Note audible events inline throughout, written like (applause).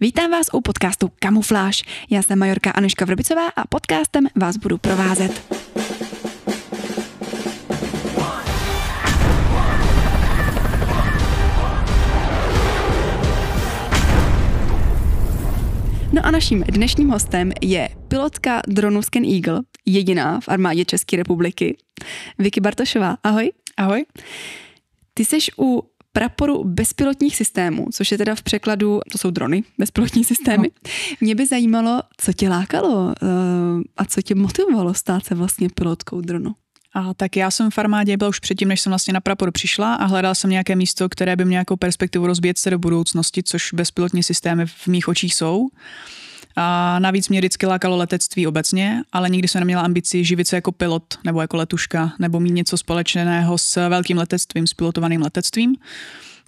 Vítám vás u podcastu Kamufláž. Já jsem majorka Anuška Vrbicová a podcastem vás budu provázet. No a naším dnešním hostem je pilotka dronu Scan Eagle, jediná v armádě České republiky, Vicky Bartošová. Ahoj. Ahoj. Ty jsi u praporu bezpilotních systémů, což je teda v překladu, to jsou drony, bezpilotní systémy. No. Mě by zajímalo, co tě lákalo eh, a co tě motivovalo stát se vlastně pilotkou dronu. A tak já jsem v armádě byla už předtím, než jsem vlastně na prapor přišla a hledala jsem nějaké místo, které by mě nějakou perspektivu rozbět se do budoucnosti, což bezpilotní systémy v mých očích jsou. A navíc mě vždycky lákalo letectví obecně, ale nikdy jsem neměla ambici živit se jako pilot nebo jako letuška nebo mít něco společného s velkým letectvím, s pilotovaným letectvím.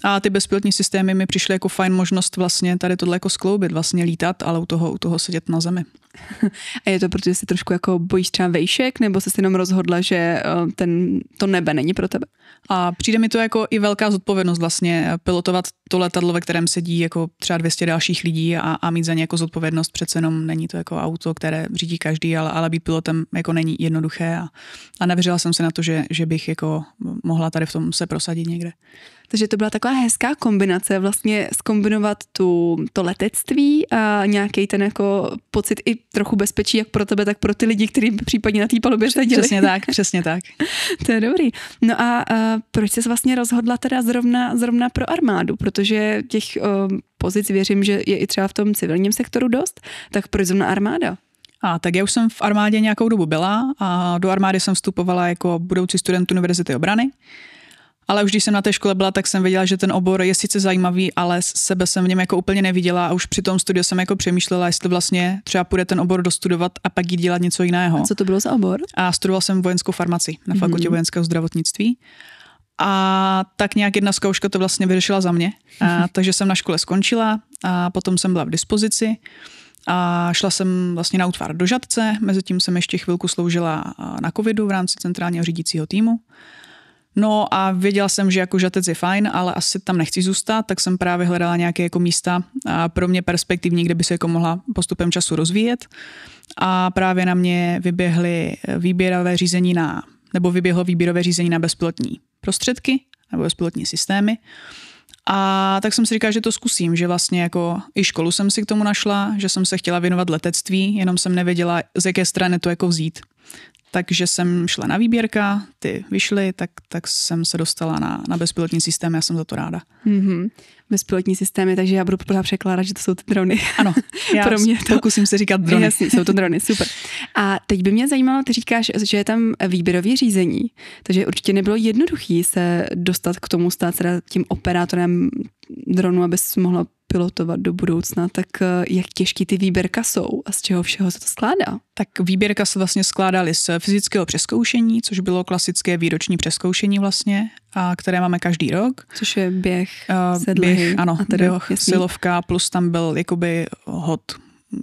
A ty bezpilotní systémy mi přišly jako fajn možnost vlastně tady tohle jako skloubit, vlastně lítat, ale u toho, u toho sedět na zemi. (laughs) A je to proto, že se trošku jako bojíš třeba vejšek, nebo se jenom rozhodla, že eh, ten, to nebe není pro tebe? A přijde mi to jako i velká zodpovědnost vlastně eh, pilotovat to letadlo, ve kterém sedí jako třeba 200 dalších lidí a, a mít za ně jako zodpovědnost. Přece jenom není to jako auto, které řídí každý, ale, ale být pilotem jako není jednoduché a, a nevěřila jsem se na to, že, že bych jako mohla tady v tom se prosadit někde. Takže to byla taková hezká kombinace, vlastně skombinovat tu, to letectví a nějaký ten jako pocit i trochu bezpečí jak pro tebe, tak pro ty lidi, kteří případně na té palubě seděli. Přesně tak, (laughs) přesně tak. to je dobrý. No a uh, proč jsi vlastně rozhodla teda zrovna, zrovna pro armádu? Protože těch uh, pozic věřím, že je i třeba v tom civilním sektoru dost, tak proč zrovna armáda? A tak já už jsem v armádě nějakou dobu byla a do armády jsem vstupovala jako budoucí student Univerzity obrany. Ale už když jsem na té škole byla, tak jsem věděla, že ten obor je sice zajímavý, ale sebe jsem v něm jako úplně neviděla a už při tom studiu jsem jako přemýšlela, jestli vlastně třeba půjde ten obor dostudovat a pak jít dělat něco jiného. A co to bylo za obor? A studoval jsem vojenskou farmaci na mhm. fakultě hmm vojenského zdravotnictví. A tak nějak jedna zkouška to vlastně vyřešila za mě. A, (laughs) takže jsem na škole skončila a potom jsem byla v dispozici a šla jsem vlastně na útvar do Žadce, mezi tím jsem ještě chvilku sloužila na covidu v rámci centrálního řídícího týmu. No a věděla jsem, že jako žatec je fajn, ale asi tam nechci zůstat, tak jsem právě hledala nějaké jako místa a pro mě perspektivní, kde by se jako mohla postupem času rozvíjet. A právě na mě vyběhly výběrové řízení na, nebo vyběhlo výběrové řízení na bezpilotní prostředky nebo bezpilotní systémy. A tak jsem si říkala, že to zkusím, že vlastně jako i školu jsem si k tomu našla, že jsem se chtěla věnovat letectví, jenom jsem nevěděla, z jaké strany to jako vzít takže jsem šla na výběrka, ty vyšly, tak, tak jsem se dostala na, na bezpilotní systém, já jsem za to ráda. Mm-hmm. Bezpilotní systémy, takže já budu pořád překládat, že to jsou ty drony. Ano, (laughs) já Pro mě to... pokusím se říkat drony. Jasně, jsou to drony, super. A teď by mě zajímalo, ty říkáš, že je tam výběrové řízení, takže určitě nebylo jednoduché se dostat k tomu stát se tím operátorem dronu, abys mohla pilotovat do budoucna, tak eh, jak těžký ty výběrka jsou a z čeho všeho se to skládá? Tak výběrka se vlastně skládaly z fyzického přeskoušení, což bylo klasické výroční přeskoušení vlastně, a které máme každý rok. Což je běh, eh, sedlhy, běh, ano, a tedy, běh, jasný. silovka, plus tam byl jakoby hod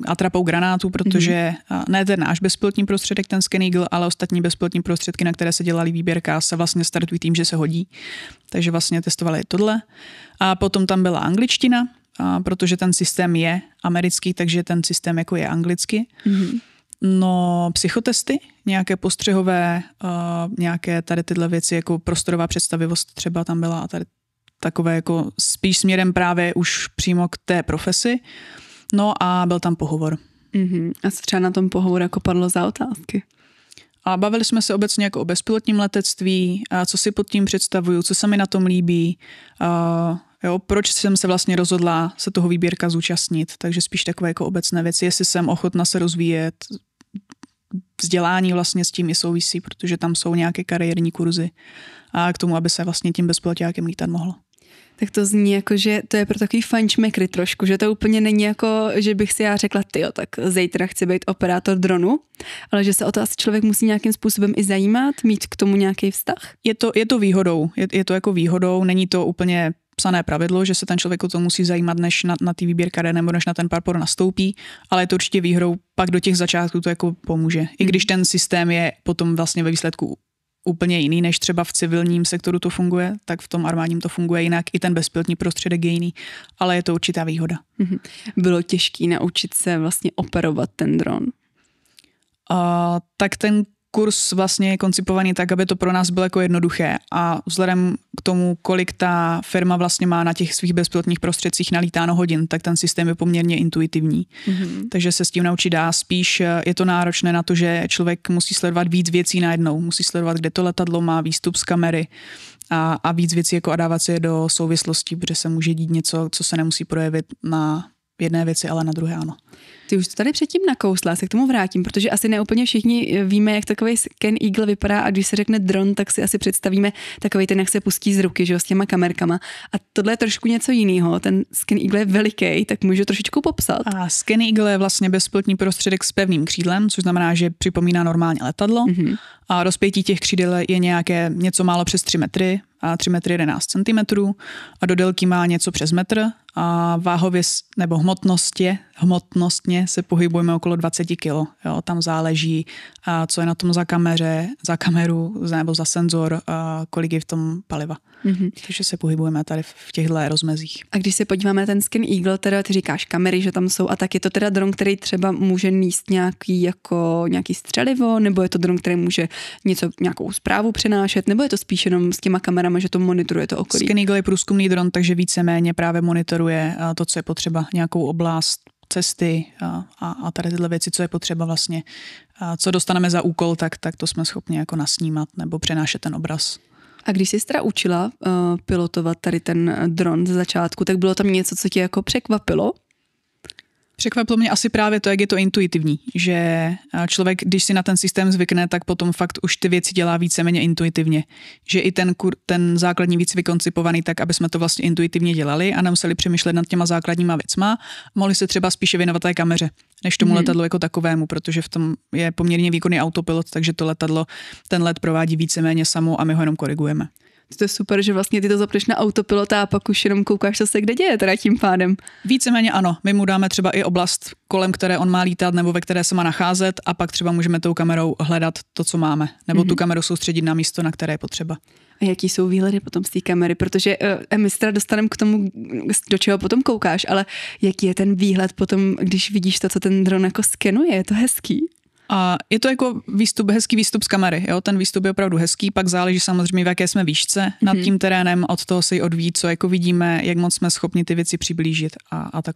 atrapou granátů, protože mm-hmm. ne ten náš bezpilotní prostředek, ten Skenigl, ale ostatní bezpilotní prostředky, na které se dělali výběrka, se vlastně startují tím, že se hodí. Takže vlastně testovali tohle. A potom tam byla angličtina, a protože ten systém je americký, takže ten systém jako je anglicky. Mm-hmm. No, psychotesty, nějaké postřehové, uh, nějaké tady tyhle věci, jako prostorová představivost třeba tam byla a tady takové jako spíš směrem právě už přímo k té profesi. No a byl tam pohovor. Mm-hmm. A co třeba na tom pohovoru jako padlo za otázky? A bavili jsme se obecně jako o bezpilotním letectví, a co si pod tím představuju, co se mi na tom líbí, a Jo, proč jsem se vlastně rozhodla se toho výběrka zúčastnit, takže spíš takové jako obecné věci, jestli jsem ochotna se rozvíjet, vzdělání vlastně s tím i souvisí, protože tam jsou nějaké kariérní kurzy a k tomu, aby se vlastně tím bezpilotákem lítat mohlo. Tak to zní jako, že to je pro takový fančmekry trošku, že to úplně není jako, že bych si já řekla, ty jo, tak zítra chci být operátor dronu, ale že se o to asi člověk musí nějakým způsobem i zajímat, mít k tomu nějaký vztah. Je to, je to výhodou, je, je to jako výhodou, není to úplně psané pravidlo, že se ten člověk o to musí zajímat, než na, na ty výběr kade nebo než na ten parpor nastoupí, ale je to určitě výhrou, pak do těch začátků to jako pomůže. I když mhm. ten systém je potom vlastně ve výsledku úplně jiný, než třeba v civilním sektoru to funguje, tak v tom armádním to funguje jinak, i ten bezpilotní prostředek je jiný, ale je to určitá výhoda. Mhm. Bylo těžké naučit se vlastně operovat ten dron? A, tak ten kurz vlastně je koncipovaný tak, aby to pro nás bylo jako jednoduché a vzhledem k tomu, kolik ta firma vlastně má na těch svých bezpilotních prostředcích nalítáno hodin, tak ten systém je poměrně intuitivní. Mm-hmm. Takže se s tím naučit dá. Spíš eh, je to náročné na to, že člověk musí sledovat víc věcí najednou. Musí sledovat, kde to letadlo má, výstup z kamery a, a víc věcí jako a dávat si je do souvislosti, protože se může dít něco, co se nemusí projevit na jedné věci, ale na druhé ano. Ty už to tady předtím nakousla, se k tomu vrátím, protože asi neúplně všichni eh, víme, jak takový Ken Eagle vypadá a když se řekne dron, tak si asi představíme takový ten, jak se pustí z ruky, že jo, s těma kamerkama. A tohle je trošku něco jiného. Ten Ken Eagle je veliký, tak můžu trošičku popsat. A Ken Eagle je vlastně bezpilotní prostředek s pevným křídlem, což znamená, že připomíná normálně letadlo. Mm-hmm. A rozpětí těch křídel je nějaké něco málo přes 3 metry, 3 metry 11 cm a do délky má něco přes metr a váhově nebo hmotnostě, hmotnostně se pohybujeme okolo 20 kg. Jo, tam záleží, co je na tom za kameře, za kameru nebo za senzor, kolik je v tom paliva. Mm-hmm. Takže se pohybujeme tady v těchto rozmezích. A když se podíváme na ten Skin Eagle, teda ty říkáš kamery, že tam jsou a tak je to teda dron, který třeba může míst nějaký jako nějaký střelivo, nebo je to dron, který může něco, nějakou zprávu přenášet, nebo je to spíš jenom s těma kamerama, že to monitoruje to okolí? Skin Eagle je průzkumný dron, takže víceméně právě monitoruje eh, to, co je potřeba, nějakou oblast, cesty a, eh, a, a tady tyhle věci, co je potřeba vlastně, a eh, co dostaneme za úkol, tak, tak to jsme schopni jako nasnímat nebo přenášet ten obraz. A když jsi teda učila uh, pilotovat tady ten eh, dron ze začátku, tak bylo tam něco, co tě jako překvapilo? Překvapilo mě asi právě to, jak je to intuitivní, že eh, člověk, když si na ten systém zvykne, tak potom fakt už ty věci dělá víceméně intuitivně. Že i ten, kur, ten základní víc vykoncipovaný, tak, aby jsme to vlastně intuitivně dělali a nemuseli přemýšlet nad těma základníma věcma, mohli se třeba spíše věnovat té kameře, než tomu hmm. letadlu jako takovému, protože v tom je poměrně výkonný autopilot, takže to letadlo ten let provádí víceméně samo a my ho jenom korigujeme to je super, že vlastně ty to zapneš na autopilota a pak už jenom koukáš, co se kde děje teda tím pádem. Víceméně ano, my mu dáme třeba i oblast, kolem které on má lítat nebo ve které se má nacházet a pak třeba můžeme tou kamerou hledat to, co máme, nebo mm-hmm. tu mhm. kameru soustředit na místo, na které je potřeba. A jaký jsou výhledy potom z té kamery? Protože uh, my se dostaneme k tomu, do čeho potom koukáš, ale jaký je ten výhled potom, když vidíš to, co ten dron jako skenuje? Je to hezký? A je to jako výstup, hezký výstup z kamery. Jo? Ten výstup je opravdu hezký, pak záleží samozřejmě, v jaké jsme výšce mm-hmm. nad mhm. tím terénem, od toho se odvíjí, co jako vidíme, jak moc jsme schopni ty věci přiblížit a, a tak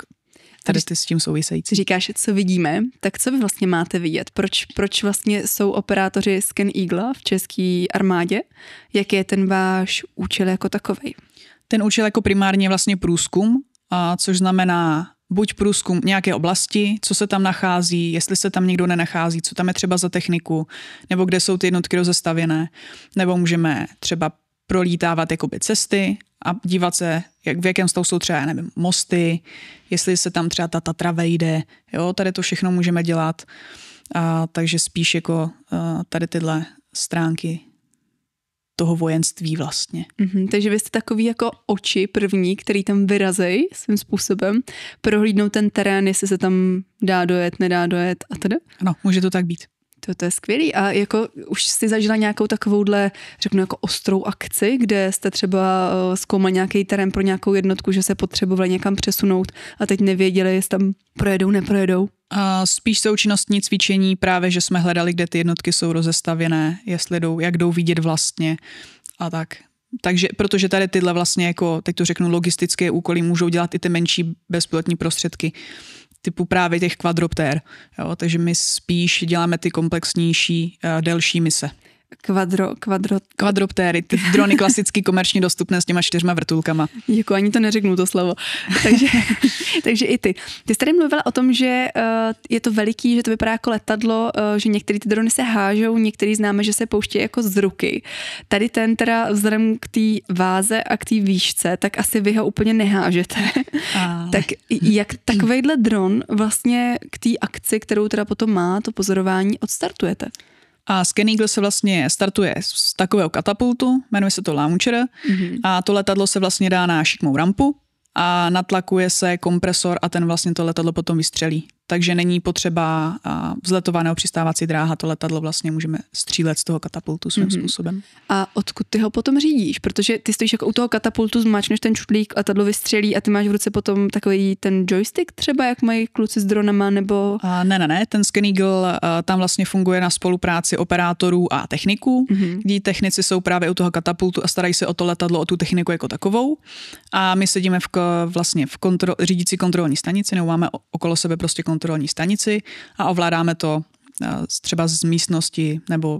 tady ty s tím související. Říkáš, co vidíme, tak co vy vlastně máte vidět? Proč, proč vlastně jsou operátoři Scan Eagle v české armádě? Jaký je ten váš účel jako takový? Ten účel jako primárně vlastně průzkum, a což znamená buď průzkum nějaké oblasti, co se tam nachází, jestli se tam někdo nenachází, co tam je třeba za techniku, nebo kde jsou ty jednotky rozestavěné, nebo můžeme třeba prolítávat jakoby cesty a dívat se, jak, v jakém stavu jsou třeba, nevím, mosty, jestli se tam třeba ta Tatra vejde, jo, tady to všechno můžeme dělat, a, takže spíš jako a, tady tyhle stránky toho vojenství vlastně. Mm-hmm, takže vy jste takový jako oči první, který tam vyrazejí svým způsobem, prohlídnou ten terén, jestli se tam dá dojet, nedá dojet a tedy. Ano, může to tak být. To, to je skvělý. A jako už jsi zažila nějakou takovouhle, řeknu, jako ostrou akci, kde jste třeba eh, zkoumali nějaký terén pro nějakou jednotku, že se potřebovali někam přesunout a teď nevěděli, jestli tam projedou, neprojedou? A spíš součinnostní cvičení právě, že jsme hledali, kde ty jednotky jsou rozestavěné, jestli jdou, jak jdou vidět vlastně a tak. Takže, protože tady tyhle vlastně jako, teď to řeknu, logistické úkoly můžou dělat i ty menší bezpilotní prostředky typu právě těch kvadroptér. Jo? Takže my spíš děláme ty komplexnější, eh, delší mise. Kvadro, kvadro... Kvadroptéry, ty drony klasicky komerčně dostupné s těma čtyřma vrtulkama. Děkuji, jako ani to neřeknu to slovo. takže, (laughs) takže i ty. Ty jsi tady mluvila o tom, že uh, je to veliký, že to vypadá jako letadlo, uh, že některé ty drony se hážou, některý známe, že se pouštějí jako z ruky. Tady ten teda vzhledem k té váze a k té výšce, tak asi vy ho úplně nehážete. Ale... (laughs) tak jak takovejhle dron vlastně k té akci, kterou teda potom má to pozorování, odstartujete? A Scan Eagle se vlastně startuje z takového katapultu, jmenuje se to launcher mm-hmm. a to letadlo se vlastně dá na šikmou rampu a natlakuje se kompresor a ten vlastně to letadlo potom vystřelí takže není potřeba vzletová nebo přistávací dráha, to letadlo vlastně můžeme střílet z toho katapultu svým mm-hmm. způsobem. A odkud ty ho potom řídíš? Protože ty stojíš jako u toho katapultu, zmáčneš ten čudlík, letadlo vystřelí a ty máš v ruce potom takový ten joystick třeba, jak mají kluci s dronama nebo... A ne, ne, ne, ten Skin Eagle tam vlastně funguje na spolupráci operátorů a techniků, mm-hmm. kdy technici jsou právě u toho katapultu a starají se o to letadlo, o tu techniku jako takovou. A my sedíme v, vlastně v kontro, řídící kontrolní stanici, nebo máme okolo sebe prostě kontrol kontrolní stanici a ovládáme to eh, třeba z místnosti nebo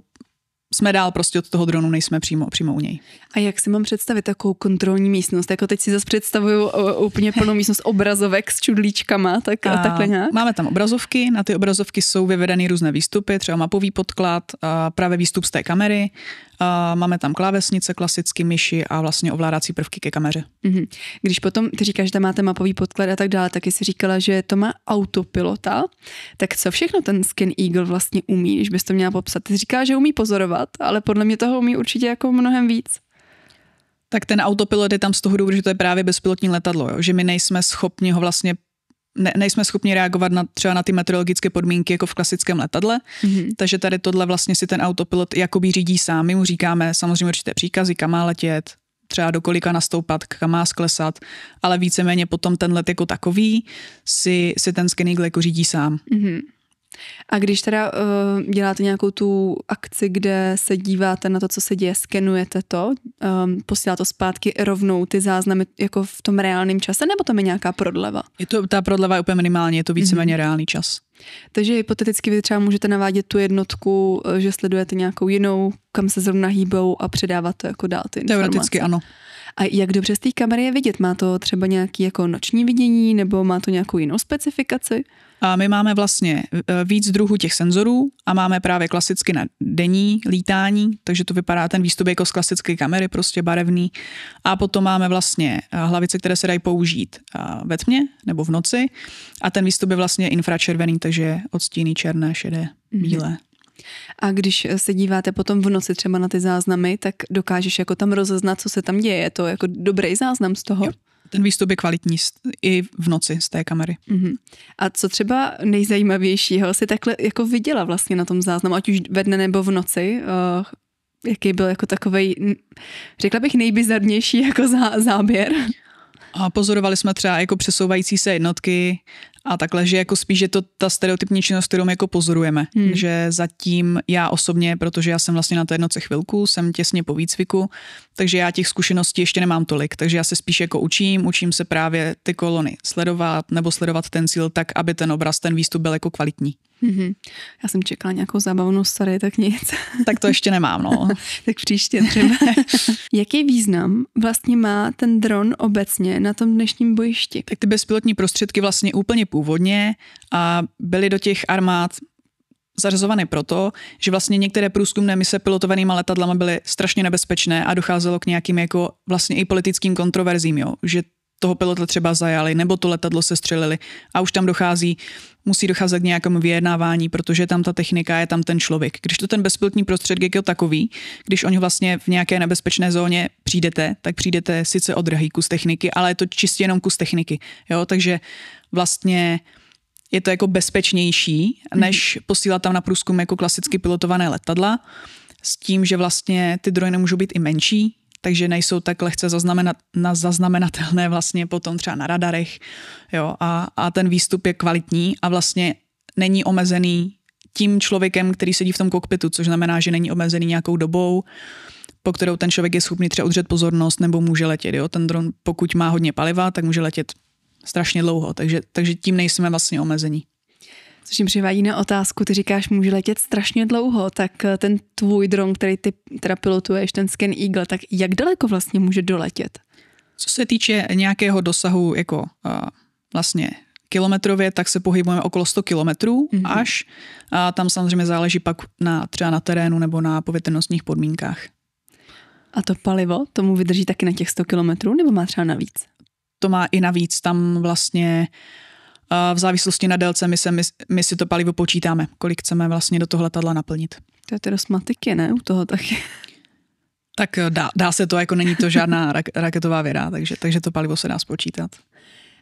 jsme dál prostě od toho dronu, nejsme přímo, přímo u něj. A jak si mám představit takovou kontrolní místnost? Jako teď si zase představuju eh, úplně plnou místnost obrazovek s čudlíčkama, tak a takhle nějak? Máme tam obrazovky, na ty obrazovky jsou vyvedeny různé výstupy, třeba mapový podklad, právě výstup z té kamery máme tam klávesnice, klasicky myši a vlastně ovládací prvky ke kameře. Mm-hmm. Když potom, ty říkáš, že tam máte mapový podklad a tak dále, taky si říkala, že to má autopilota, tak co všechno ten Skin Eagle vlastně umí, když bys to měla popsat? Ty říká, že umí pozorovat, ale podle mě toho umí určitě jako mnohem víc. Tak ten autopilot je tam z toho důvodu, že to je právě bezpilotní letadlo, jo? že my nejsme schopni ho vlastně ne, nejsme schopni reagovat na, třeba na ty meteorologické podmínky jako v klasickém letadle, mm-hmm. takže tady tohle vlastně si ten autopilot jakoby řídí sám, my mu říkáme samozřejmě určité příkazy, kam má letět, třeba do kolika nastoupat, kam má sklesat, ale víceméně potom ten let jako takový si, si ten skinning jako řídí sám. Mm-hmm. A když teda uh, děláte nějakou tu akci, kde se díváte na to, co se děje, skenujete to, um, posílá to zpátky rovnou ty záznamy jako v tom reálném čase, nebo tam je nějaká prodleva? Je to, ta prodleva je úplně minimální, je to víceméně mm-hmm. reálný čas. Takže hypoteticky vy třeba můžete navádět tu jednotku, eh, že sledujete nějakou jinou, kam se zrovna hýbou a předávat to jako dál ty informace. Teoreticky ano. A jak dobře z té kamery je vidět? Má to třeba nějaký jako noční vidění nebo má to nějakou jinou specifikaci? A my máme vlastně e, víc druhů těch senzorů a máme právě klasicky na denní lítání, takže to vypadá ten výstup jako z klasické kamery, prostě barevný. A potom máme vlastně e, hlavice, které se dají použít e, ve tmě nebo v noci a ten výstup je vlastně infračervený, takže odstíny černé, šedé, mhm. bílé. Mm-hmm. A když se díváte potom v noci třeba na ty záznamy, tak dokážeš jako tam rozeznat, co se tam děje. Je to jako dobrý záznam z toho? Jo. Ten výstup je kvalitní i v noci z té kamery. Uh-huh. A co třeba nejzajímavějšího si takhle jako viděla vlastně na tom záznamu, ať už ve dne nebo v noci, uh, jaký byl jako takovej, řekla bych nejbizarnější jako zá, záběr? A pozorovali jsme třeba jako přesouvající se jednotky a takhle, že jako spíš je to ta stereotypní činnost, kterou my jako pozorujeme. Hmm. Že zatím já osobně, protože já jsem vlastně na té jednoce chvilku, jsem těsně po výcviku, takže já těch zkušeností ještě nemám tolik, takže já se spíš jako učím, učím se právě ty kolony sledovat nebo sledovat ten cíl tak, aby ten obraz, ten výstup byl jako kvalitní. Mm-hmm. Já jsem čekala nějakou zábavnou story, tak nic. (laughs) Tak to ještě nemám, no. (laughs) tak příště třeba. (laughs) Jaký význam vlastně má ten dron obecně na tom dnešním bojišti? Tak ty bezpilotní prostředky vlastně úplně původně a byly do těch armád zařazované proto, že vlastně některé průzkumné mise pilotovanýma letadlama byly strašně nebezpečné a docházelo k nějakým jako vlastně i politickým kontroverzím, jo? že toho pilota třeba zajali, nebo to letadlo se střelili a už tam dochází musí docházet k nějakému vyjednávání, protože tam ta technika, je tam ten člověk. Když to ten bezpilotní prostředek je jako takový, když oni vlastně v nějaké nebezpečné zóně přijdete, tak přijdete sice o drahý kus techniky, ale je to čistě jenom kus techniky. Jo? Takže vlastně je to jako bezpečnější, mhm. než mm-hmm. posílat tam na průzkum jako klasicky pilotované letadla s tím, že vlastně ty drony můžou být i menší, takže nejsou tak lehce zaznamenat, na zaznamenatelné vlastně potom třeba na radarech. Jo, a, a ten výstup je kvalitní a vlastně není omezený tím člověkem, který sedí v tom kokpitu, což znamená, že není omezený nějakou dobou, po kterou ten člověk je schopný třeba udržet pozornost nebo může letět. Jo? Ten dron, pokud má hodně paliva, tak může letět strašně dlouho, takže, takže tím nejsme vlastně omezení. Což mi přivádí na otázku, ty říkáš, může letět strašně dlouho, tak eh, ten tvůj dron, který ty teda pilotuješ, ten Scan Eagle, tak jak daleko vlastně může doletět? Co se týče nějakého dosahu jako uh, vlastně kilometrově, tak se pohybujeme okolo 100 kilometrů mm-hmm. až. A tam samozřejmě záleží pak na třeba na terénu nebo na povětrnostních podmínkách. A to palivo tomu vydrží taky na těch 100 kilometrů nebo má třeba navíc? To má i navíc. Tam vlastně uh, v závislosti na délce my, se, my, my si to palivo počítáme, kolik chceme vlastně do toho letadla naplnit. To je teda smatiky, ne? U toho taky. Tak eh, dá, dá se to, jako není to žádná (laughs) raketová věda, takže, takže to palivo se dá spočítat.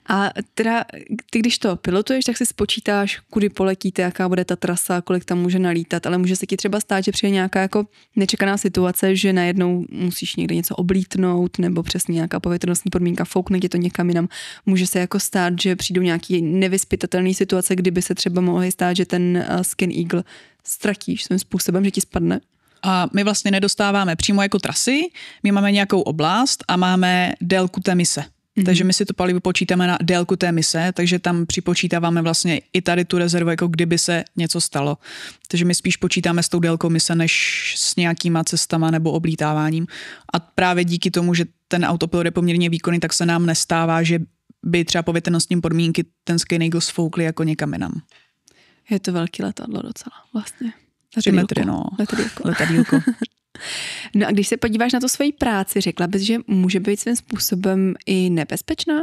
A teda ty, když to pilotuješ, tak si spočítáš, kudy poletíte, jaká bude ta trasa, kolik tam může nalítat, ale může se ti třeba stát, že přijde nějaká jako nečekaná situace, že najednou musíš někde něco oblítnout nebo přesně nějaká povětrnostní podmínka foukne tě to někam jinam. Může se jako stát, že přijdou nějaký nevyspytatelné situace, kdyby se třeba mohly stát, že ten eh, Skin Eagle ztratíš svým způsobem, že ti spadne? A my vlastně nedostáváme přímo jako trasy, my máme nějakou oblast a máme délku té mise. Mm-hmm. Takže my si to palivo počítáme na délku té mise, takže tam připočítáváme vlastně i tady tu rezervu, jako kdyby se něco stalo. Takže my spíš počítáme s tou délkou mise, než s nějakýma cestama nebo oblítáváním. A právě díky tomu, že ten autopilot je poměrně výkonný, tak se nám nestává, že by třeba větrnostním podmínky ten Skyneagle sfoukli jako někam jinam. Je to velký letadlo docela, vlastně. Letadílko. Tři metry, no. Letadílko. Letadílko. (laughs) No a když se podíváš na tu svoji práci, řekla bys, že může být svým způsobem i nebezpečná?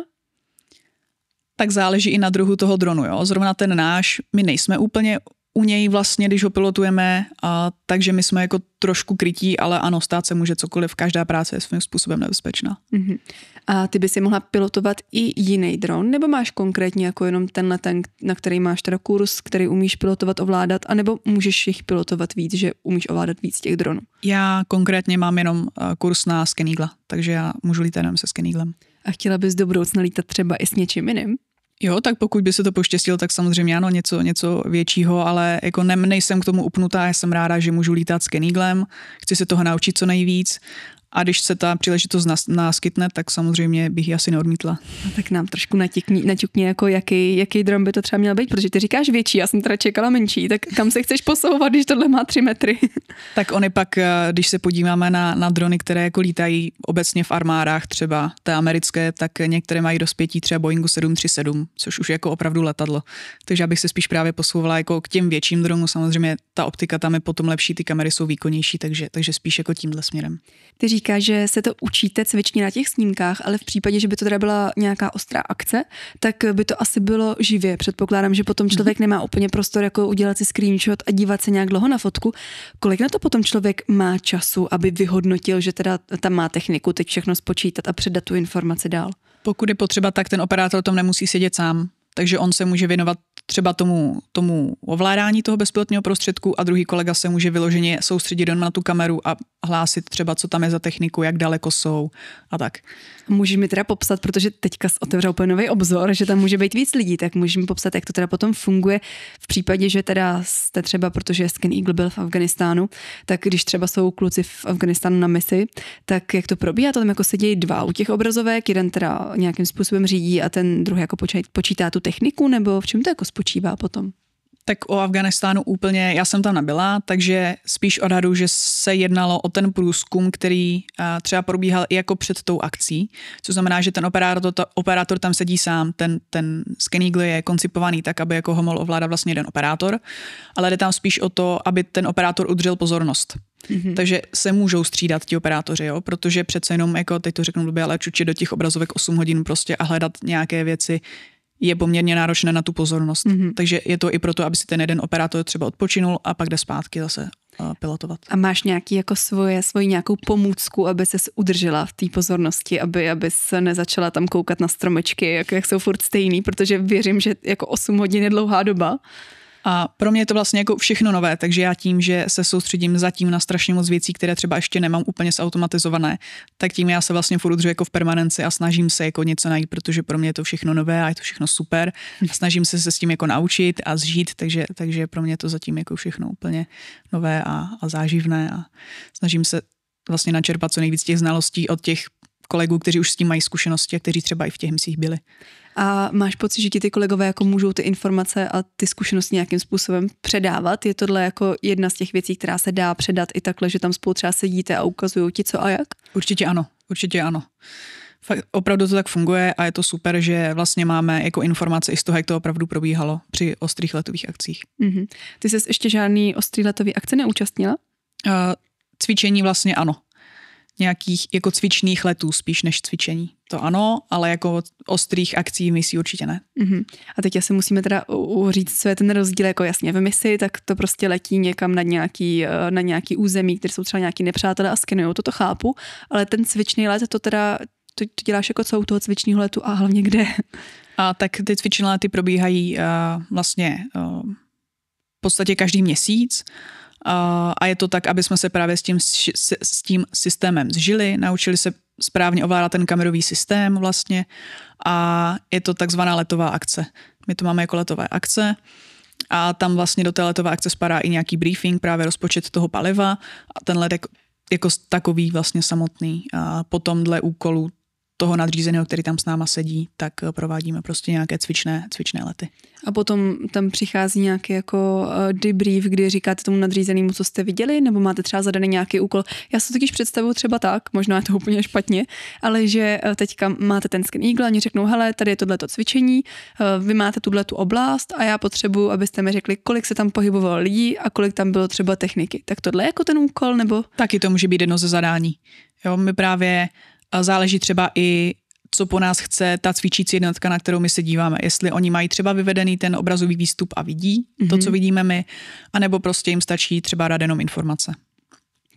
Tak záleží i na druhu toho dronu. Jo? Zrovna ten náš, my nejsme úplně u něj vlastně, když ho pilotujeme, a, takže my jsme jako trošku krytí, ale ano, stát se může cokoliv, každá práce je svým způsobem nebezpečná. Mm-hmm. A ty by si mohla pilotovat i jiný dron, nebo máš konkrétně jako jenom tenhle ten, na který máš teda kurz, který umíš pilotovat, ovládat, anebo můžeš jich pilotovat víc, že umíš ovládat víc těch dronů? Já konkrétně mám jenom eh, kurz na Skenigla, takže já můžu lítat jenom se Skeniglem. A chtěla bys do budoucna lítat třeba i s něčím jiným? Jo, tak pokud by se to poštěstilo, tak samozřejmě ano, něco, něco většího, ale jako ne, nejsem k tomu upnutá, já jsem ráda, že můžu lítat s Keniglem, chci se toho naučit co nejvíc a když se ta příležitost náskytne, tak samozřejmě bych ji asi neodmítla. No, tak nám trošku natikni, natukni, jako jaký, jaký drom by to třeba měl být, protože ty říkáš větší, já jsem teda čekala menší, tak kam se chceš posouvat, když tohle má 3 metry? (laughs) tak oni pak, eh, když se podíváme na, na drony, které jako lítají obecně v armádách, třeba té americké, tak některé mají dospětí třeba Boeingu 737, což už je jako opravdu letadlo. Takže já bych se spíš právě posouvala jako k těm větším dronům, samozřejmě ta optika tam je potom lepší, ty kamery jsou výkonnější, takže, takže spíš jako tímhle směrem. Ty říká, že se to učíte cvičně na těch snímkách, ale v případě, že by to teda byla nějaká ostrá akce, tak by to asi bylo živě. Předpokládám, že potom mhm. člověk nemá úplně prostor jako udělat si screenshot a dívat se nějak dlouho na fotku. Kolik na to potom člověk má času, aby vyhodnotil, že teda tam má techniku teď všechno spočítat a předat tu informaci dál? Pokud je potřeba, tak ten operátor tom nemusí sedět sám. Takže on se může věnovat třeba tomu, tomu ovládání toho bezpilotního prostředku a druhý kolega se může vyloženě soustředit jenom na tu kameru a hlásit třeba, co tam je za techniku, jak daleko jsou a tak. Můžeš mi teda popsat, protože teďka otevřel úplně nový obzor, že tam může být víc lidí, tak můžeš mi popsat, jak to teda potom funguje v případě, že teda jste třeba, protože Skin Eagle byl v Afganistánu, tak když třeba jsou kluci v Afganistánu na misi, tak jak to probíhá? To tam jako dějí dva u těch obrazovek, jeden teda nějakým způsobem řídí a ten druhý jako počítá tu techniku, nebo v čem to jako spočívá potom? tak o Afganistánu úplně, já jsem tam nebyla, takže spíš odhadu, že se jednalo o ten průzkum, který třeba probíhal i jako před tou akcí, co znamená, že ten operátor, to, operátor tam sedí sám, ten, ten Skenigli je koncipovaný tak, aby jako mohl ovládat vlastně jeden operátor, ale jde tam spíš o to, aby ten operátor udržel pozornost. Mm-hmm. Takže se můžou střídat ti operátoři, jo? protože přece jenom, jako teď to řeknu blbě, ale čučit do těch obrazovek 8 hodin prostě a hledat nějaké věci, je poměrně náročné na tu pozornost. Mm-hmm. Takže je to i proto, aby si ten jeden operátor třeba odpočinul a pak jde zpátky zase eh, pilotovat. A máš nějaký jako svoje, svoji nějakou pomůcku, aby se udržela v té pozornosti, aby, aby se nezačala tam koukat na stromečky, jak, jak jsou furt stejný, protože věřím, že jako 8 hodin je dlouhá doba. A pro mě je to vlastně jako všechno nové, takže já tím, že se soustředím zatím na strašně moc věcí, které třeba ještě nemám úplně zautomatizované, tak tím já se vlastně furt držu jako v permanenci a snažím se jako něco najít, protože pro mě je to všechno nové a je to všechno super. A snažím se se s tím jako naučit a zžít, takže, takže pro mě je to zatím jako všechno úplně nové a, a záživné a snažím se vlastně načerpat co nejvíc těch znalostí od těch kolegů, kteří už s tím mají zkušenosti a kteří třeba i v těch misích byli. A máš pocit, že ti ty kolegové jako můžou ty informace a ty zkušenosti nějakým způsobem předávat? Je tohle jako jedna z těch věcí, která se dá předat i takhle, že tam spolu třeba sedíte a ukazují ti co a jak? Určitě ano, určitě ano. Fakt, opravdu to tak funguje a je to super, že vlastně máme jako informace i z toho, jak to opravdu probíhalo při ostrých letových akcích. Mm-hmm. Ty jsi ještě žádný ostrý letový akce neúčastnila? Uh, cvičení vlastně ano nějakých jako cvičných letů spíš než cvičení. To ano, ale jako ostrých akcí v misi určitě ne. Mm-hmm. A teď asi musíme teda říct, co je ten rozdíl, jako jasně v misi, tak to prostě letí někam na nějaký, eh, na nějaký území, které jsou třeba nějaký nepřátelé a skenují, to to chápu, ale ten cvičný let, to teda to, to děláš jako co u toho cvičního letu a hlavně kde? A tak ty cvičné lety probíhají uh, vlastně uh, v podstatě každý měsíc. Uh, a je to tak, aby jsme se právě s tím, s tím systémem zžili, naučili se správně ovládat ten kamerový systém vlastně a je to takzvaná letová akce. My to máme jako letové akce a tam vlastně do té letové akce spadá i nějaký briefing, právě rozpočet toho paliva a ten ledek jako, jako takový vlastně samotný. A potom dle úkolů toho nadřízeného, který tam s náma sedí, tak eh, provádíme prostě nějaké cvičné, cvičné lety. A potom tam přichází nějaký jako eh, debrief, kdy říkáte tomu nadřízenému, co jste viděli, nebo máte třeba zadaný nějaký úkol. Já si totiž představu třeba tak, možná je to úplně špatně, ale že eh, teďka máte ten skin eagle, oni řeknou, hele, tady je tohleto cvičení, vy máte tuhle tu oblast a já potřebuju, abyste mi řekli, kolik se tam pohybovalo lidí a kolik tam bylo třeba techniky. Tak tohle je jako ten úkol, nebo? Taky to může být jedno ze zadání. Jo, my právě Záleží třeba i, co po nás chce ta cvičící jednotka, na kterou my se díváme. Jestli oni mají třeba vyvedený ten obrazový výstup a vidí mm-hmm. to, co mhm. vidíme my, anebo prostě jim stačí třeba dát jenom informace.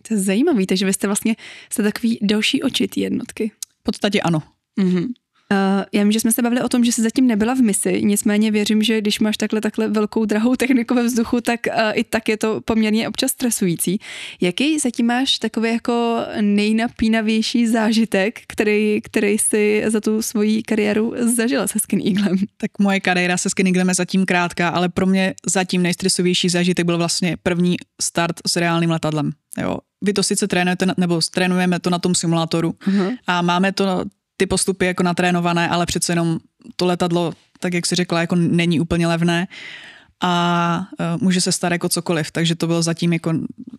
To je zajímavé, takže vy jste vlastně jste takový další očitý jednotky. V podstatě ano. Mm-hmm. Uh, já vím, že jsme se bavili o tom, že jsi zatím nebyla v misi, nicméně věřím, že když máš takhle takhle velkou drahou techniku ve vzduchu, tak uh, i tak je to poměrně občas stresující. Jaký zatím máš takový jako nejnapínavější zážitek, který, který jsi za tu svoji kariéru zažila se Skin Eaglem? Tak moje kariéra se Skin Eaglem je zatím krátká, ale pro mě zatím nejstresovější zážitek byl vlastně první start s reálným letadlem. Jo, vy to sice trénujete, nebo trénujeme to na tom simulátoru uh-huh. a máme to ty postupy jako natrénované, ale přece jenom to letadlo, tak jak si řekla, jako není úplně levné a uh, může se stát jako cokoliv, takže to byl zatím jako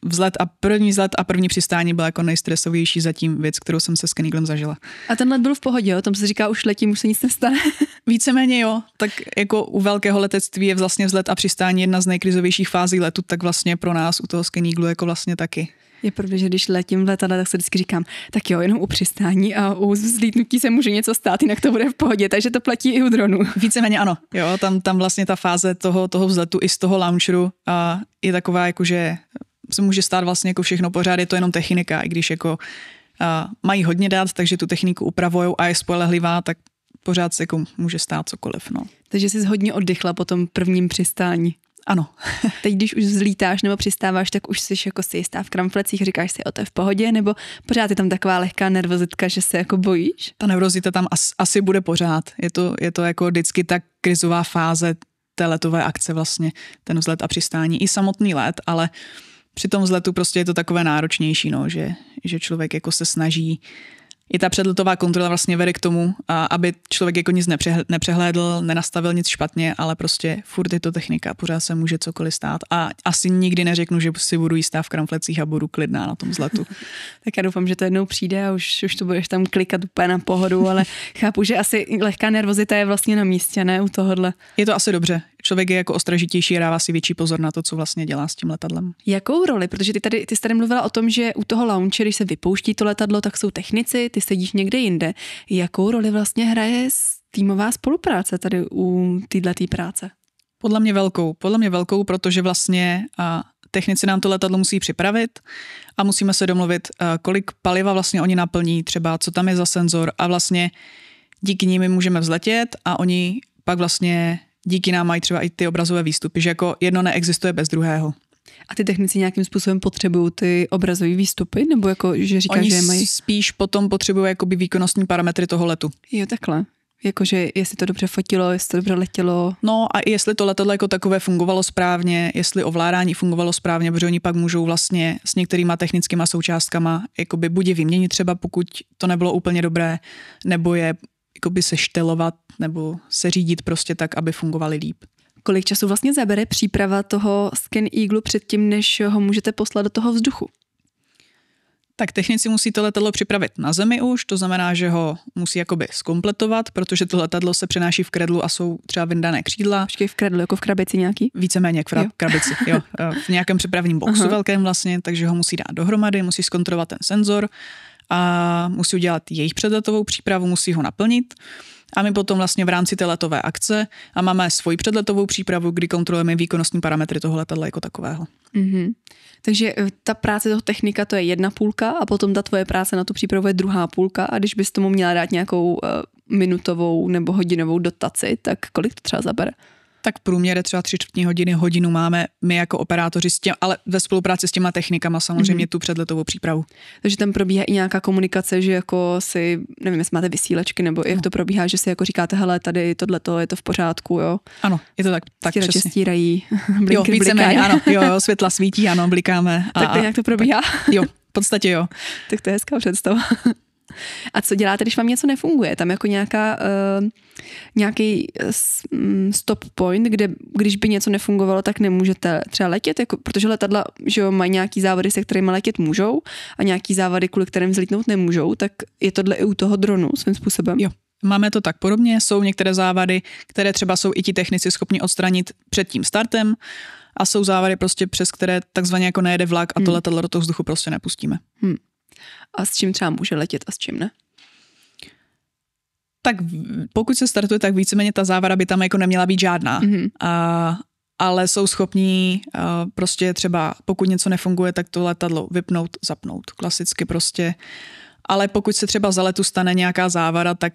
vzlet a první vzlet a první přistání byla jako nejstresovější zatím věc, kterou jsem se s Keniglem zažila. A ten let byl v pohodě, jo? Tam se říká, už letím, už se nic nestane. (laughs) Víceméně jo, tak jako u velkého letectví je vlastně vzlet a přistání jedna z nejkrizovějších fází letu, tak vlastně pro nás u toho Skeniglu jako vlastně taky. Je pravda, že když letím v letadle, tak se vždycky říkám, tak jo, jenom u přistání a u vzlítnutí se může něco stát, jinak to bude v pohodě, takže to platí i u dronu. Víceméně ano, jo, tam, tam vlastně ta fáze toho, toho vzletu i z toho launcheru a je taková, jako, že se může stát vlastně jako všechno pořád, je to jenom technika, i když jako a mají hodně dát, takže tu techniku upravují a je spolehlivá, tak pořád se jako může stát cokoliv. No. Takže jsi hodně oddychla po tom prvním přistání. Ano. (laughs) Teď, když už zlítáš nebo přistáváš, tak už jsi jako si jistá v kramflecích, říkáš si, o to je v pohodě, nebo pořád je tam taková lehká nervozitka, že se jako bojíš? Ta nervozita tam as, asi bude pořád. Je to, je to jako vždycky ta krizová fáze té letové akce vlastně, ten vzlet a přistání. I samotný let, ale při tom vzletu prostě je to takové náročnější, no, že, že člověk jako se snaží i ta předletová kontrola vlastně vede k tomu, aby člověk jako nic nepřehlédl, nenastavil nic špatně, ale prostě furt je to technika, pořád se může cokoliv stát a asi nikdy neřeknu, že si budu jistá v kramflecích a budu klidná na tom zlatu. (laughs) tak já doufám, že to jednou přijde a už, už to budeš tam klikat úplně na pohodu, ale (laughs) chápu, že asi lehká nervozita je vlastně na místě, ne u tohohle. Je to asi dobře, člověk je jako ostražitější a dává si větší pozor na to, co vlastně dělá s tím letadlem. Jakou roli? Protože ty tady, ty jsi tady mluvila o tom, že u toho launche, když se vypouští to letadlo, tak jsou technici, ty sedíš někde jinde. Jakou roli vlastně hraje týmová spolupráce tady u této práce? Podle mě velkou, podle mě velkou, protože vlastně a technici nám to letadlo musí připravit a musíme se domluvit, kolik paliva vlastně oni naplní, třeba co tam je za senzor a vlastně díky nimi můžeme vzletět a oni pak vlastně díky nám mají třeba i ty obrazové výstupy, že jako jedno neexistuje bez druhého. A ty technici nějakým způsobem potřebují ty obrazové výstupy, nebo jako, že říkáš, že je mají? spíš potom potřebují jakoby výkonnostní parametry toho letu. Jo, takhle. Jakože jestli to dobře fotilo, jestli to dobře letělo. No a jestli to letadlo jako takové fungovalo správně, jestli ovládání fungovalo správně, protože oni pak můžou vlastně s některýma technickýma součástkama jakoby buď je vyměnit třeba, pokud to nebylo úplně dobré, nebo je jakoby seštelovat nebo se řídit prostě tak, aby fungovaly líp. Kolik času vlastně zabere příprava toho Skin Eagle předtím, než ho můžete poslat do toho vzduchu? Tak technici musí to letadlo připravit na zemi už, to znamená, že ho musí jakoby skompletovat, protože to letadlo se přenáší v kredlu a jsou třeba vyndané křídla. Počkej, v kredlu, jako v krabici nějaký? Víceméně jak v jo. krabici, jo. (laughs) Eh, v nějakém přepravním boxu uh-huh. velkém vlastně, takže ho musí dát dohromady, musí zkontrolovat ten senzor a musí udělat jejich předletovou přípravu, musí ho naplnit. A my potom vlastně v rámci té letové akce a máme svoji předletovou přípravu, kdy kontrolujeme výkonnostní parametry toho letadla jako takového. Mm-hmm. Takže e, ta práce toho technika to je jedna půlka a potom ta tvoje práce na tu přípravu je druhá půlka a když bys tomu měla dát nějakou uh, minutovou nebo hodinovou dotaci, tak kolik to třeba zabere? tak v průměre třeba tři čtvrtní hodiny, hodinu máme my jako operátoři, s těm, ale ve spolupráci s těma technikama samozřejmě mm-hmm. tu předletovou přípravu. Takže tam probíhá i nějaká komunikace, že jako si, nevím, jestli máte vysílačky, nebo no. jak to probíhá, že si jako říkáte, hele, tady tohle je to v pořádku, jo? Ano, je to tak, tak Stírači přesně. stírají, (laughs) blinky, jo, víceméně, ano, jo, jo, světla svítí, ano, blikáme. A, tak to, jak to probíhá? Tak, jo, v podstatě jo. (laughs) Tak to je hezká představa. A co děláte, když vám něco nefunguje? Tam jako nějaká, uh, nějaký eh, mm, stop point, kde když by něco nefungovalo, tak nemůžete třeba letět, jako, protože letadla že jo, mají nějaký závady, se kterými letět můžou a nějaký závady, kvůli kterým vzlítnout nemůžou, tak je tohle i u toho dronu svým způsobem. Jo. Máme to tak podobně, jsou některé závady, které třeba jsou i ti technici schopni odstranit před tím startem a jsou závady prostě přes které takzvaně jako nejede vlak a to hmm. letadlo do toho vzduchu prostě nepustíme. Hmm a s čím třeba může letět a s čím ne? Tak pokud se startuje, tak víceméně ta závada by tam jako neměla být žádná. Mm-hmm. A, ale jsou schopní prostě třeba, pokud něco nefunguje, tak to letadlo vypnout, zapnout. Klasicky prostě. Ale pokud se třeba za letu stane nějaká závada, tak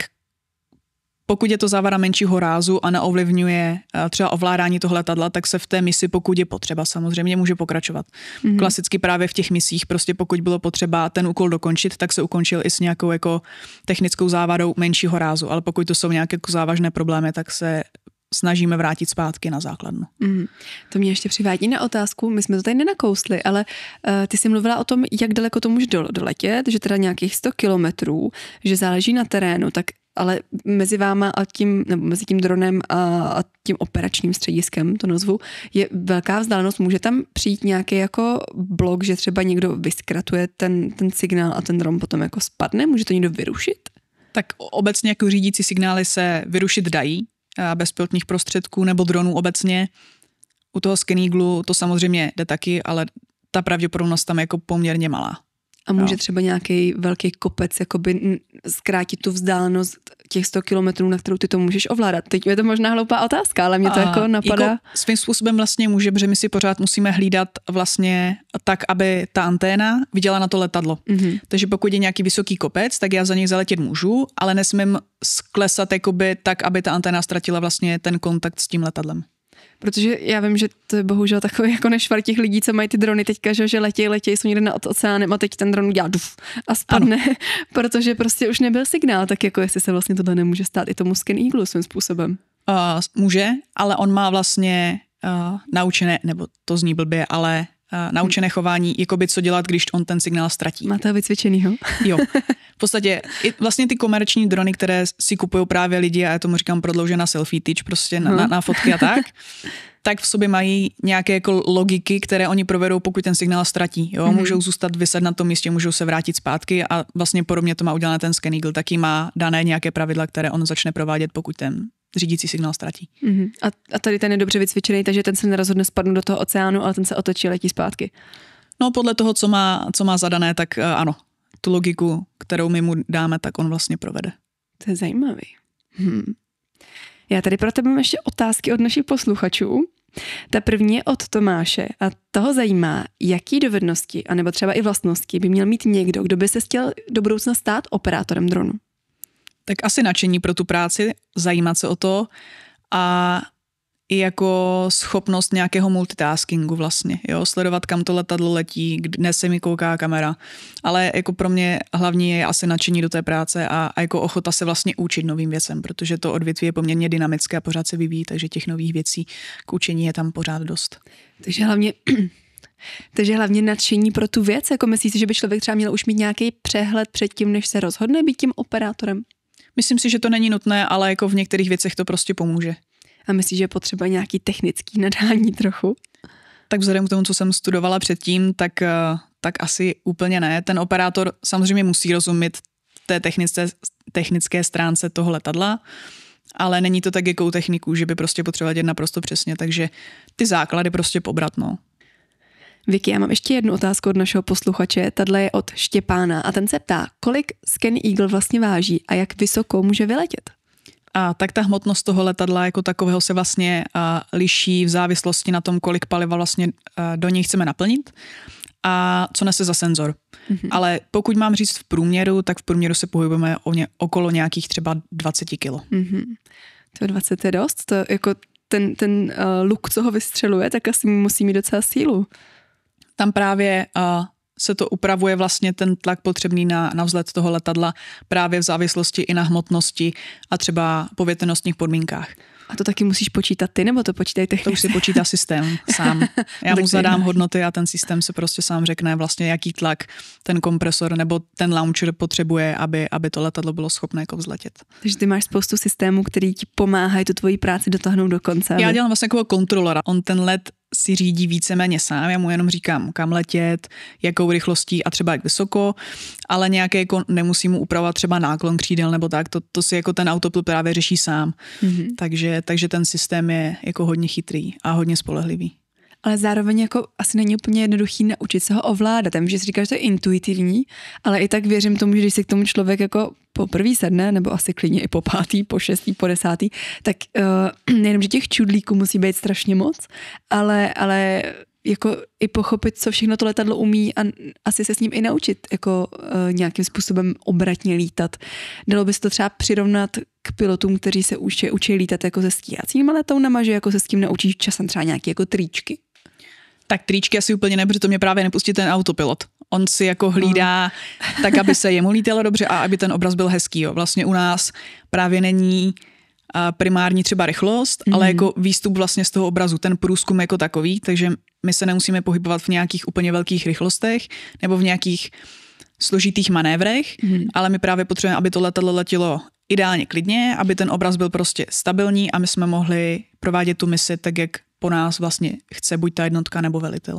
pokud je to závada menšího rázu a neovlivňuje eh, třeba ovládání toho letadla, tak se v té misi, pokud je potřeba, samozřejmě může pokračovat. Mm-hmm. Klasicky právě v těch misích, prostě pokud bylo potřeba ten úkol dokončit, tak se ukončil i s nějakou jako technickou závadou menšího rázu, ale pokud to jsou nějaké jako závažné problémy, tak se snažíme vrátit zpátky na základnu. Mm. To mě ještě přivádí na otázku, my jsme to tady nenakousli, ale uh, ty jsi mluvila o tom, jak daleko to může doletět, že teda nějakých 100 kilometrů, že záleží na terénu, tak ale mezi váma a tím, nebo mezi tím dronem a, a tím operačním střediskem, to nazvu, je velká vzdálenost. Může tam přijít nějaký jako blok, že třeba někdo vyskratuje ten, ten signál a ten dron potom jako spadne? Může to někdo vyrušit? Tak obecně jako řídící signály se vyrušit dají, bezpilotních prostředků nebo dronů obecně. U toho skiniglu to samozřejmě jde taky, ale ta pravděpodobnost tam je jako poměrně malá. A může no. třeba nějaký velký kopec jakoby zkrátit tu vzdálenost těch 100 kilometrů, na kterou ty to můžeš ovládat. Teď je to možná hloupá otázka, ale mě to a jako, jako napadá. Jako svým způsobem vlastně může, protože my si pořád musíme hlídat vlastně tak, aby ta anténa viděla na to letadlo. Mm-hmm. Takže pokud je nějaký vysoký kopec, tak já za něj zaletět můžu, ale nesmím sklesat jakoby tak, aby ta anténa ztratila vlastně ten kontakt s tím letadlem. Protože já vím, že to je bohužel takový jako nešvar těch lidí, co mají ty drony teďka, že, že letějí, letějí, jsou někde nad oceánem a teď ten dron udělá duf a spadne, ano. (laughs) protože prostě už nebyl signál, tak jako jestli se vlastně tohle nemůže stát i tomu Skin Eagle svým způsobem. Uh, může, ale on má vlastně uh, naučené, nebo to zní blbě, ale naučené chování, jakoby co dělat, když on ten signál ztratí. Máte ho vycvičenýho? jo. (laughs) V podstatě i vlastně ty komerční drony, které si kupují právě lidi, a já tomu říkám prodloužená selfie tyč, prostě na, na, na fotky a tak, (laughs) tak v sobě mají nějaké jako logiky, které oni provedou, pokud ten signál ztratí. Jo? Mm-hmm. Můžou zůstat vyset na tom místě, můžou se vrátit zpátky a vlastně podobně to má udělané ten Scan Eagle, taky má dané nějaké pravidla, které on začne provádět, pokud ten řídící signál ztratí. Mm-hmm. A, a tady ten je dobře vycvičený, takže ten se nerozhodne spadnout do toho oceánu, ale ten se otočí a letí zpátky. No podle toho, co má, co má zadané, tak uh, ano, tu logiku, kterou my mu dáme, tak on vlastně provede. To je zajímavý. Hm. Já tady pro tebe mám ještě otázky od našich posluchačů. Ta první je od Tomáše a toho zajímá, jaký dovednosti, anebo třeba i vlastnosti by měl mít někdo, kdo by se chtěl do budoucna stát operátorem dronu tak asi nadšení pro tu práci, zajímat se o to a i jako schopnost nějakého multitaskingu vlastně, jo, sledovat, kam to letadlo letí, kde se mi kouká kamera. Ale jako pro mě hlavní je asi nadšení do té práce a, a jako ochota se vlastně učit novým věcem, protože to odvětví je poměrně dynamické a pořád se vyvíjí, takže těch nových věcí k učení je tam pořád dost. Takže hlavně (clears throat) takže hlavně nadšení pro tu věc, jako myslíš, že by člověk třeba měl už mít nějaký přehled před tím, než se rozhodne být tím operátorem? Myslím si, že to není nutné, ale jako v některých věcech to prostě pomůže. A myslíš, že je potřeba nějaký technický (laughs) nadání trochu? Tak vzhledem k tomu, co jsem studovala předtím, tak, eh, tak asi úplně ne. Ten operátor samozřejmě musí rozumět té technice, technické stránce toho letadla, ale není to tak jako u techniků, že by prostě potřeboval dělat naprosto přesně, takže ty základy prostě pobrat, no. Vicky, já mám ještě jednu otázku od našeho posluchače. Tadle je od Štěpána a ten se ptá, kolik Scan Eagle vlastně váží a jak vysoko může vyletět? A tak ta hmotnost toho letadla jako takového se vlastně a, liší v závislosti na tom, kolik paliva vlastně a, do něj chceme naplnit a co nese za senzor. Mm-hmm. Ale pokud mám říct v průměru, tak v průměru se pohybujeme o ně, okolo nějakých třeba 20 kilo. Mm-hmm. To 20 je dost, to jako ten, ten uh, luk, co ho vystřeluje, tak asi musí mít docela sílu tam právě eh, se to upravuje vlastně ten tlak potřebný na, na vzlet toho letadla právě v závislosti i na hmotnosti a třeba povětrnostních podmínkách. A to taky musíš počítat ty, nebo to počítají technici? To už si počítá systém sám. (laughs) Já no mu zadám hodnoty a ten systém se prostě sám řekne vlastně, jaký tlak ten kompresor nebo ten launcher potřebuje, aby, aby to letadlo bylo schopné jako vzletět. Takže ty máš spoustu systémů, který ti pomáhají tu tvoji práci dotáhnout do konce. Já dělám vlastně jako kontrolera. On ten let si řídí víceméně sám, já mu jenom říkám, kam letět, jakou rychlostí a třeba jak vysoko, ale nějaké jako nemusím mu upravovat třeba náklon křídel nebo tak, to, to si jako ten autopilot právě řeší sám. Mm-hmm. Takže, takže ten systém je jako hodně chytrý a hodně spolehlivý ale zároveň jako asi není úplně jednoduchý naučit se ho ovládat. Tam, že si říkáš, že to je intuitivní, ale i tak věřím tomu, že když si k tomu člověk jako po prvý sedne, nebo asi klidně i po pátý, po šestý, po desátý, tak uh, (clears throat) nejenom, že těch čudlíků musí být strašně moc, ale, ale jako i pochopit, co všechno to letadlo umí a asi se s ním i naučit jako uh, nějakým způsobem obratně lítat. Dalo by se to třeba přirovnat k pilotům, kteří se učí, učí lítat jako se stíhacíma letounama, že jako se s tím naučíš časem třeba nějaké jako tričky, tak tričky asi úplně ne, protože to mě právě nepustí ten autopilot. On si jako hlídá no. tak, aby se (laughs) jemu lítalo dobře a aby ten obraz byl hezký. Jo. Vlastně u nás právě není primární třeba rychlost, mm. ale jako výstup vlastně z toho obrazu, ten průzkum jako takový, takže my se nemusíme pohybovat v nějakých úplně velkých rychlostech nebo v nějakých složitých manévrech, mm. ale my právě potřebujeme, aby to letadlo letilo ideálně klidně, aby ten obraz byl prostě stabilní a my jsme mohli provádět tu misi tak, jak po nás vlastně chce buď ta jednotka nebo velitel.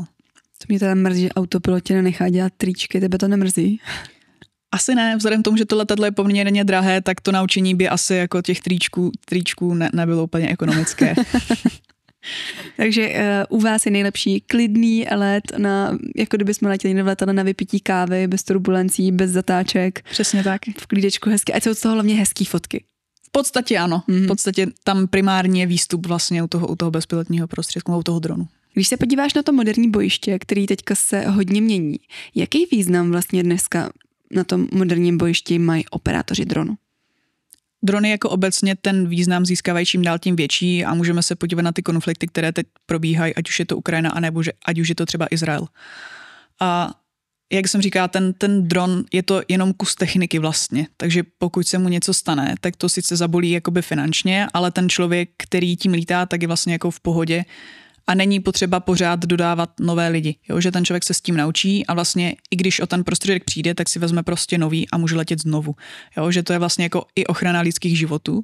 To mě teda mrzí, že autopilot nenechá dělat tričky, tebe to nemrzí? Asi ne, vzhledem k tomu, že to letadlo je poměrně drahé, tak to naučení by asi jako těch tričků, tričků ne, nebylo úplně ekonomické. (laughs) Takže uh, u vás je nejlepší klidný let, na, jako kdyby jsme letěli v letadle na vypití kávy, bez turbulencí, bez zatáček. Přesně tak. V klídečku hezky, ať jsou z toho hlavně hezký fotky podstatě ano. Mm-hmm. V mhm. podstatě tam primárně je výstup vlastně u toho, u toho bezpilotního prostředku, u toho dronu. Když se podíváš na to moderní bojiště, který teďka se hodně mění, jaký význam vlastně dneska na tom moderním bojišti mají operátoři dronu? drony jako obecně ten význam získávají čím dál tím větší a můžeme se podívat na ty konflikty, které teď probíhají, ať už je to Ukrajina, anebo že, ať už je to třeba Izrael. A jak jsem říká, ten, ten dron je to jenom kus techniky vlastně, takže pokud se mu něco stane, tak to sice zabolí jakoby finančně, ale ten člověk, který tím lítá, tak je vlastně jako v pohodě a není potřeba pořád dodávat nové lidi, jo? že ten člověk se s tím naučí a vlastně i když o ten prostředek přijde, tak si vezme prostě nový a může letět znovu, jo? že to je vlastně jako i ochrana lidských životů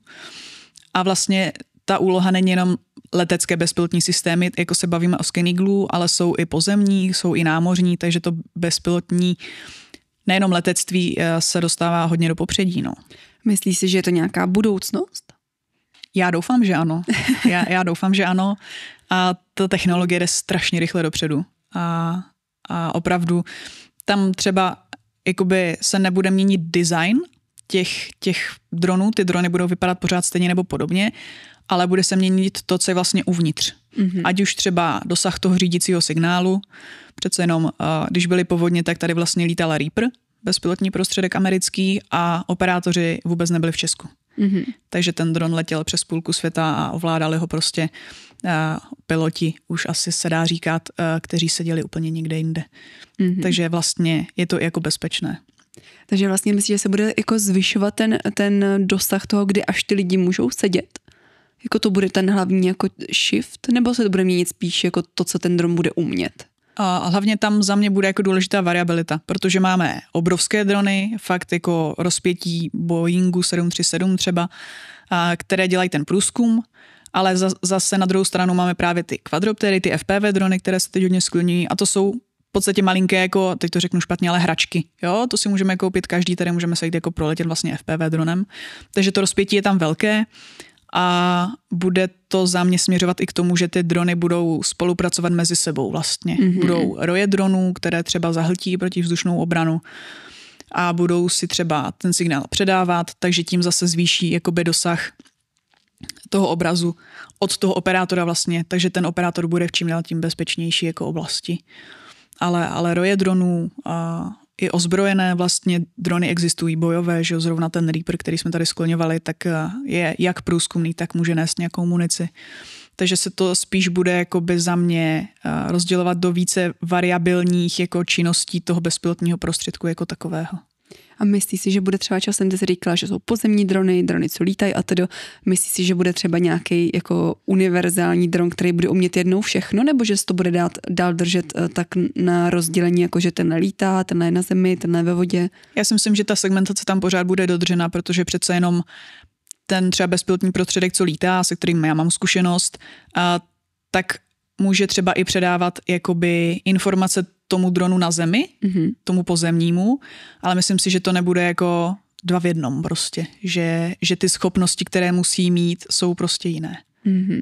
a vlastně ta úloha není jenom letecké bezpilotní systémy, jako se bavíme o Skeniglu, ale jsou i pozemní, jsou i námořní, takže to bezpilotní nejenom letectví eh, se dostává hodně do popředí. No. Myslíš si, že je to nějaká budoucnost? Já doufám, že ano. Já, já doufám, že ano. A ta technologie jde strašně rychle dopředu. A, a opravdu tam třeba jakoby se nebude měnit design těch, těch dronů, ty drony budou vypadat pořád stejně nebo podobně, ale bude se měnit to, co je vlastně uvnitř. Mm-hmm. Ať už třeba dosah toho řídícího signálu, přece jenom, eh, když byly povodně, tak tady vlastně lítala Reaper, bezpilotní prostředek americký a operátoři vůbec nebyli v Česku. Mm-hmm. Takže ten dron letěl přes půlku světa a ovládali ho prostě uh, piloti, už asi se dá říkat, uh, kteří seděli úplně někde jinde. Mm-hmm. Takže vlastně je to i jako bezpečné. Takže vlastně myslím, že se bude jako zvyšovat ten, ten dosah toho, kdy až ty lidi můžou sedět? jako to bude ten hlavní jako shift, nebo se to bude měnit spíš jako to, co ten dron bude umět? A hlavně tam za mě bude jako důležitá variabilita, protože máme obrovské drony, fakt jako rozpětí Boeingu 737 třeba, a které dělají ten průzkum, ale zase na druhou stranu máme právě ty kvadroptery, ty FPV drony, které se teď hodně skloní a to jsou v podstatě malinké, jako, teď to řeknu špatně, ale hračky. Jo, to si můžeme koupit každý, tady můžeme se jít jako proletět vlastně FPV dronem. Takže to rozpětí je tam velké a bude to za mě směřovat i k tomu, že ty drony budou spolupracovat mezi sebou vlastně. Mm-hmm. Budou roje dronů, které třeba zahltí proti vzdušnou obranu a budou si třeba ten signál předávat, takže tím zase zvýší jakoby dosah toho obrazu od toho operátora vlastně, takže ten operátor bude v čím dál tím bezpečnější jako oblasti. Ale, ale roje dronů a i ozbrojené vlastně drony existují, bojové, že jo, zrovna ten Reaper, který jsme tady skloňovali, tak eh, je jak průzkumný, tak může nést nějakou munici. Takže se to spíš bude by za mě eh, rozdělovat do více variabilních jako činností toho bezpilotního prostředku jako takového a myslí si, že bude třeba časem, jsem se říkala, že jsou pozemní drony, drony, co lítají a tedy myslí si, že bude třeba nějaký jako univerzální dron, který bude umět jednou všechno, nebo že se to bude dát dál držet eh, tak na rozdělení, jako že ten lítá, ten je na zemi, ten je ve vodě. Já si myslím, že ta segmentace tam pořád bude dodržena, protože přece jenom ten třeba bezpilotní prostředek, co lítá, se kterým já mám zkušenost, a tak může třeba i předávat jakoby informace tomu dronu na zemi, mm-hmm. tomu pozemnímu, ale myslím si, že to nebude jako dva v jednom prostě, že, že ty schopnosti, které musí mít, jsou prostě jiné. Mm-hmm.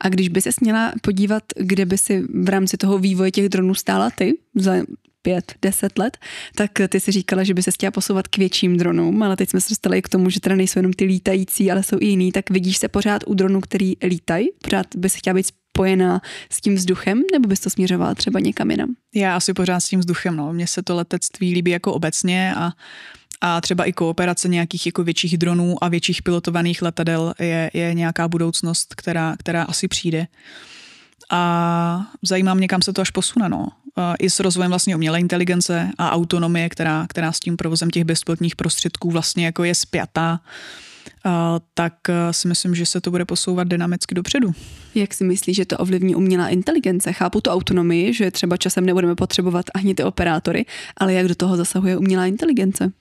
A když by se měla podívat, kde by si v rámci toho vývoje těch dronů stála ty za pět, deset let, tak eh, ty si říkala, že by se chtěla posouvat k větším dronům, ale teď jsme se dostali k tomu, že teda nejsou jenom ty lítající, ale jsou i jiný, tak vidíš se pořád u dronů, který lítají, pořád by se chtěla být spojená s tím vzduchem, nebo bys to směřovala třeba někam jinam? Já asi pořád s tím vzduchem, no. Mně se to letectví líbí jako obecně a a třeba i kooperace nějakých jako větších dronů a větších pilotovaných letadel je, je nějaká budoucnost, která, která asi přijde. A zajímá mě, kam se to až posune, no. Eh, i s rozvojem vlastně umělé inteligence a autonomie, která, která s tím provozem těch bezpilotních prostředků vlastně jako je spjatá, eh, tak eh, si myslím, že se to bude posouvat dynamicky dopředu. Jak si myslíš, že to ovlivní umělá inteligence? Chápu tu autonomii, že třeba časem nebudeme potřebovat ani ty operátory, ale jak do toho zasahuje umělá inteligence?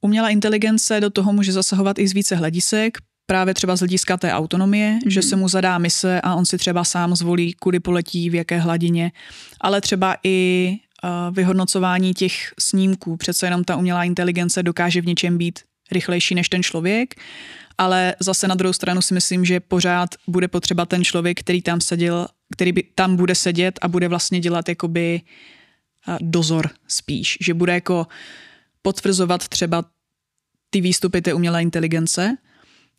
Umělá inteligence do toho může zasahovat i z více hledisek právě třeba z hlediska té autonomie, mm. že mhm. se mu zadá mise a on si třeba sám zvolí, kudy poletí, v jaké hladině, ale třeba i eh, vyhodnocování těch snímků. Přece jenom ta umělá inteligence dokáže v něčem být rychlejší než ten člověk, ale zase na druhou stranu si myslím, že pořád bude potřeba ten člověk, který tam seděl, který by tam bude sedět a bude vlastně dělat jakoby eh, dozor spíš, že bude jako potvrzovat třeba ty výstupy té umělé inteligence,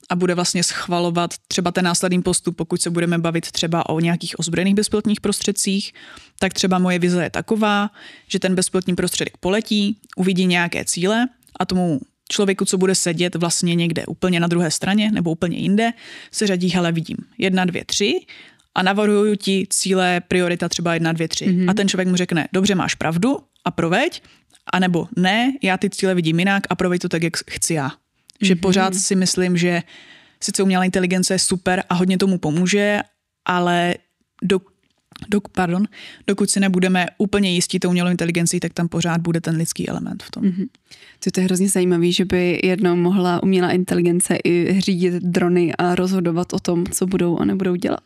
a bude vlastně schvalovat třeba ten následný postup, pokud se budeme bavit třeba o nějakých ozbrojených bezpilotních prostředcích, tak třeba moje vize je taková, že ten bezpilotní prostředek poletí, uvidí nějaké cíle a tomu člověku, co bude sedět vlastně někde úplně na druhé straně nebo úplně jinde, se řadí, hele vidím, jedna, dvě, tři a navrhuju ti cíle, priorita třeba jedna, dvě, tři. Mm-hmm. A ten člověk mu řekne, dobře, máš pravdu a proveď, anebo ne, já ty cíle vidím jinak a proveď to tak, jak chci já. Že mm-hmm. pořád si myslím, že sice umělá inteligence je super a hodně tomu pomůže, ale do, do, pardon, dokud si nebudeme úplně jistí tou umělou inteligencí, tak tam pořád bude ten lidský element v tom. Mm-hmm. To je hrozně zajímavý, že by jednou mohla umělá inteligence i řídit drony a rozhodovat o tom, co budou a nebudou dělat.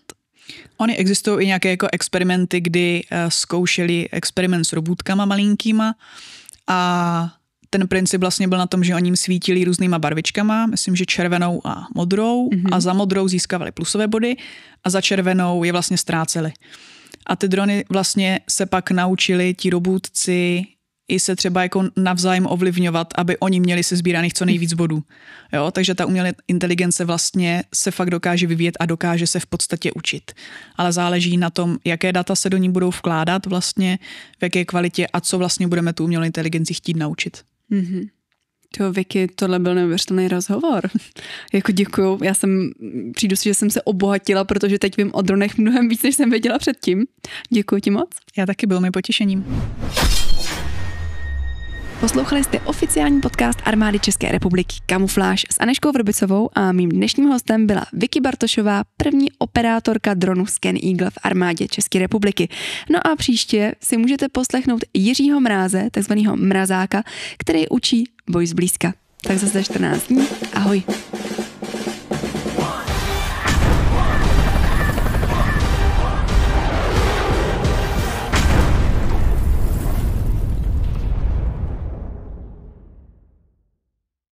Ony existují i nějaké jako experimenty, kdy eh, zkoušeli experiment s robůtkama malinkýma a ten princip vlastně byl na tom, že oni jim svítili různýma barvičkama, myslím, že červenou a modrou mm-hmm. a za modrou získávali plusové body a za červenou je vlastně ztráceli. A ty drony vlastně se pak naučili ti robůtci i se třeba jako navzájem ovlivňovat, aby oni měli se sbíraných co nejvíc bodů. Jo, takže ta umělá inteligence vlastně se fakt dokáže vyvíjet a dokáže se v podstatě učit. Ale záleží na tom, jaké data se do ní budou vkládat vlastně, v jaké kvalitě a co vlastně budeme tu umělou inteligenci chtít naučit. Mm-hmm. To Vicky, tohle byl neuvěřitelný rozhovor. (laughs) jako děkuju, já jsem, přijdu si, že jsem se obohatila, protože teď vím o dronech mnohem víc, než jsem věděla předtím. Děkuji ti moc. Já taky, byl mi potěšením. Poslouchali jste oficiální podcast Armády České republiky Kamufláž s Aneškou Vrbicovou a mým dnešním hostem byla Vicky Bartošová, první operátorka dronu Scan Eagle v armádě České republiky. No a příště si můžete poslechnout Jiřího Mráze, takzvaného mrazáka, který učí boj zblízka. Tak zase 14 dní. Ahoj.